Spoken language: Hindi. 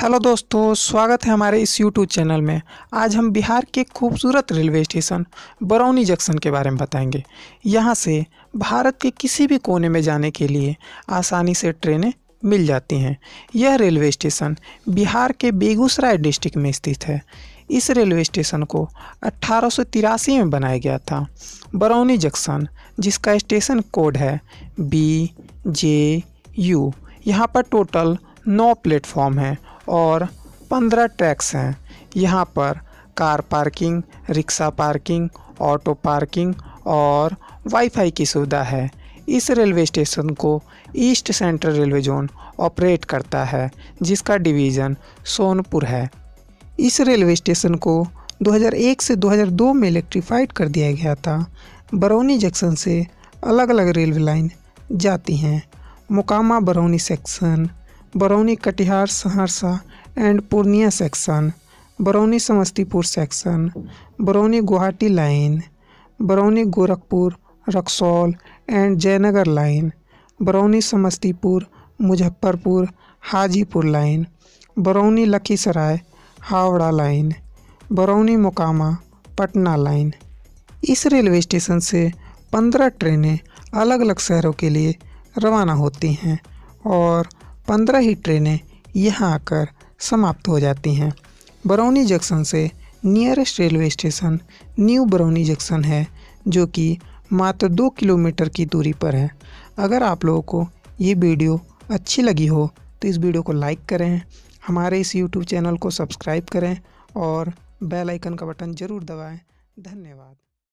हेलो दोस्तों स्वागत है हमारे इस यूट्यूब चैनल में आज हम बिहार के खूबसूरत रेलवे स्टेशन बरौनी जंक्शन के बारे में बताएंगे यहाँ से भारत के किसी भी कोने में जाने के लिए आसानी से ट्रेनें मिल जाती हैं यह रेलवे स्टेशन बिहार के बेगूसराय डिस्ट्रिक्ट में स्थित है इस रेलवे स्टेशन को अट्ठारह में बनाया गया था बरौनी जंक्शन जिसका स्टेशन कोड है बी जे यू यहाँ पर टोटल नौ प्लेटफॉर्म हैं और पंद्रह ट्रैक्स हैं यहाँ पर car parking rickshaw parking auto parking और वाईफाई की सुविधा है इस रेलवे स्टेशन को east central railway zone operate करता है जिसका डिवीज़न सोनपुर है इस रेलवे स्टेशन को 2001 से 2002 में इलेक्ट्रीफाइड कर दिया गया था बरौनी जंक्शन से अलग अलग रेलवे लाइन जाती हैं Mokama Barauni section Barauni Katihar Saharsa and Purnia section Barauni Samastipur section Barauni Guwahati line Barauni Gorakhpur Raxaul and Jaynagar line Barauni Samastipur Muzaffarpur Hajipur line Barauni Lakhisarai Howrah line Barauni Mokama Patna line इस रेलवे स्टेशन से पंद्रह ट्रेनें अलग अलग शहरों के लिए रवाना होती हैं और पंद्रह ही ट्रेनें यहाँ आकर समाप्त हो जाती हैं बरौनी जंक्शन से nearest railway station new Barauni junction है जो कि मात्र दो किलोमीटर की दूरी पर है अगर आप लोगों को ये वीडियो अच्छी लगी हो तो इस वीडियो को लाइक करें हमारे इस यूट्यूब चैनल को सब्सक्राइब करें और बेल आइकन का बटन ज़रूर दबाएं धन्यवाद